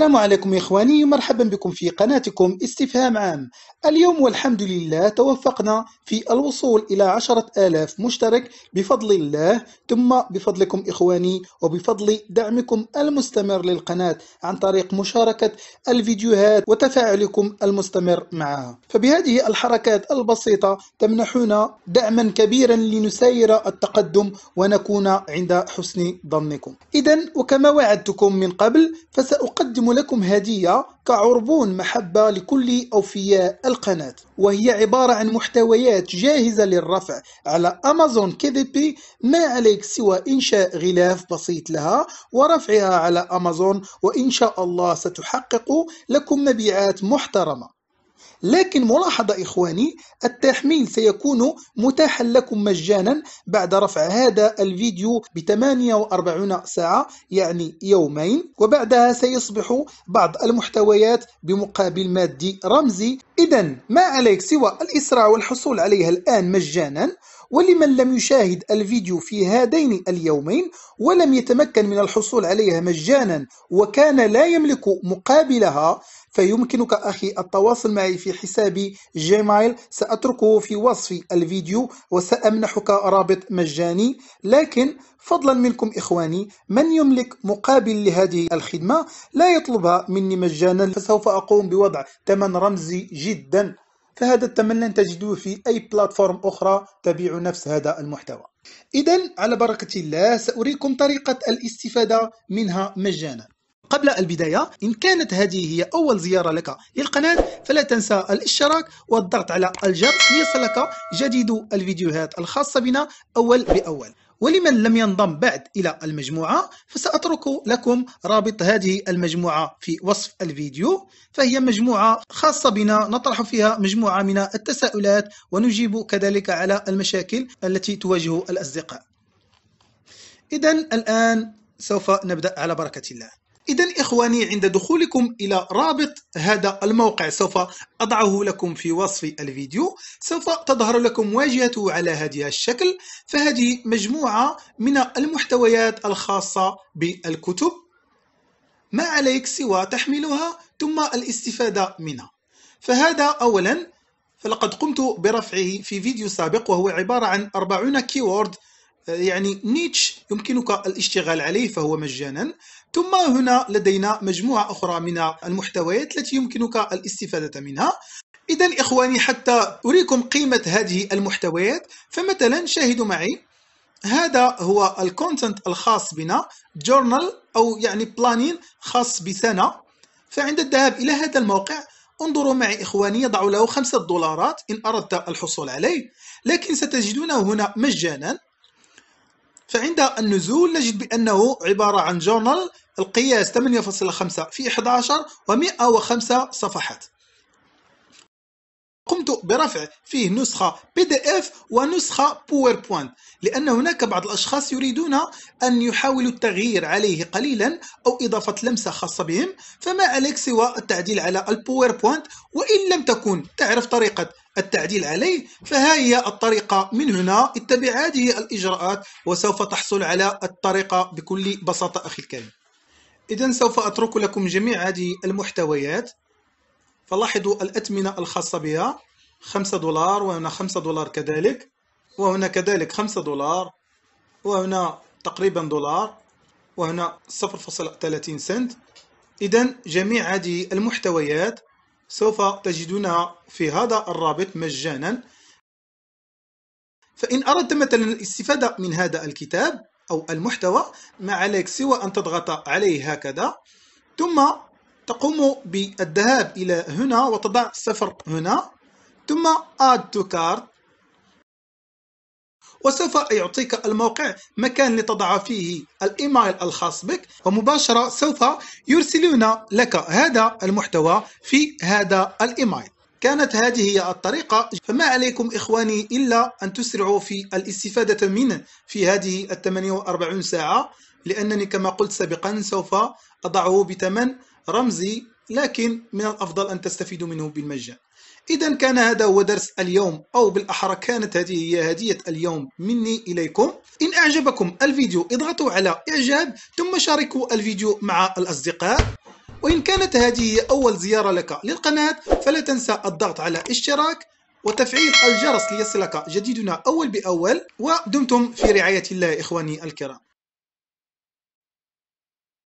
السلام عليكم إخواني مرحبا بكم في قناتكم استفهام عام اليوم والحمد لله توفقنا في الوصول إلى عشرة آلاف مشترك بفضل الله ثم بفضلكم إخواني وبفضل دعمكم المستمر للقناة عن طريق مشاركة الفيديوهات وتفاعلكم المستمر معها فبهذه الحركات البسيطة تمنحنا دعما كبيرا لنسير التقدم ونكون عند حسن ظنكم إذا وكما وعدتكم من قبل فسأقدم لكم هدية كعربون محبة لكل أوفياء القناة وهي عبارة عن محتويات جاهزة للرفع على أمازون كيديبي ما عليك سوى إنشاء غلاف بسيط لها ورفعها على أمازون وإن شاء الله ستحقق لكم مبيعات محترمة لكن ملاحظة إخواني التحميل سيكون متاحا لكم مجانا بعد رفع هذا الفيديو ب 48 ساعة يعني يومين وبعدها سيصبح بعض المحتويات بمقابل مادي رمزي إذا ما عليك سوى الإسراع والحصول عليها الآن مجانا ولمن لم يشاهد الفيديو في هذين اليومين ولم يتمكن من الحصول عليها مجانا وكان لا يملك مقابلها فيمكنك أخي التواصل معي في حسابي جيمايل سأتركه في وصف الفيديو وسأمنحك رابط مجاني لكن فضلا منكم إخواني من يملك مقابل لهذه الخدمة لا يطلبها مني مجانا فسوف أقوم بوضع ثمن رمزي جدا فهذا الثمن لن تجدوه في أي بلاتفورم أخرى تبيع نفس هذا المحتوى إذا على بركة الله سأريكم طريقة الاستفادة منها مجانا قبل البداية إن كانت هذه هي أول زيارة لك للقناة فلا تنسى الاشتراك والضغط على الجرس ليصلك جديد الفيديوهات الخاصة بنا أول بأول ولمن لم ينضم بعد إلى المجموعة فسأترك لكم رابط هذه المجموعة في وصف الفيديو فهي مجموعة خاصة بنا نطرح فيها مجموعة من التساؤلات ونجيب كذلك على المشاكل التي تواجه الأصدقاء إذا الآن سوف نبدأ على بركة الله إذا إخواني عند دخولكم إلى رابط هذا الموقع سوف أضعه لكم في وصف الفيديو سوف تظهر لكم واجهته على هذه الشكل فهذه مجموعة من المحتويات الخاصة بالكتب ما عليك سوى تحميلها ثم الاستفادة منها فهذا أولا فلقد قمت برفعه في فيديو سابق وهو عبارة عن 40 كيورد يعني نيتش يمكنك الاشتغال عليه فهو مجانا ثم هنا لدينا مجموعة أخرى من المحتويات التي يمكنك الاستفادة منها إذا إخواني حتى أريكم قيمة هذه المحتويات فمثلا شاهدوا معي هذا هو الكونتنت الخاص بنا جورنال أو يعني بلانين خاص بسنة فعند الذهاب إلى هذا الموقع انظروا معي إخواني يضع له خمسة دولارات إن أردت الحصول عليه لكن ستجدونه هنا مجانا فعند النزول نجد بأنه عبارة عن جورنال القياس 8.5 في 11 و105 صفحات قمت برفع فيه نسخة بي دي اف ونسخة باوربوينت لأن هناك بعض الأشخاص يريدون أن يحاولوا التغيير عليه قليلا أو إضافة لمسة خاصة بهم فما عليك سوى التعديل على الباوربوينت وإن لم تكن تعرف طريقة التعديل عليه فها هي الطريقة من هنا اتبع هذه الإجراءات وسوف تحصل على الطريقة بكل بساطة أخي الكريم إذا سوف أترك لكم جميع هذه المحتويات فلاحظوا الأثمنة الخاصة بها 5 دولار وهنا 5 دولار كذلك وهنا كذلك 5 دولار وهنا تقريبا دولار وهنا 0.30 سنت إذا جميع هذه المحتويات سوف تجدونها في هذا الرابط مجانا فإن أردت مثلا الاستفادة من هذا الكتاب أو المحتوى ما عليك سوى أن تضغط عليه هكذا ثم تقوم بالذهاب إلى هنا وتضع صفر هنا ثم add to cart وسوف يعطيك الموقع مكان لتضع فيه الايميل الخاص بك ومباشرة سوف يرسلون لك هذا المحتوى في هذا الايميل كانت هذه هي الطريقة فما عليكم إخواني إلا أن تسرعوا في الاستفادة منه في هذه ال 48 ساعة لأنني كما قلت سابقا سوف أضعه بثمن رمزي لكن من الأفضل أن تستفيدوا منه بالمجان إذا كان هذا هو درس اليوم أو بالأحرى كانت هذه هي هدية اليوم مني إليكم إن أعجبكم الفيديو اضغطوا على إعجاب ثم شاركوا الفيديو مع الأصدقاء وإن كانت هذه هي أول زيارة لك للقناة فلا تنسى الضغط على اشتراك وتفعيل الجرس ليصلك جديدنا أول بأول ودمتم في رعاية الله إخواني الكرام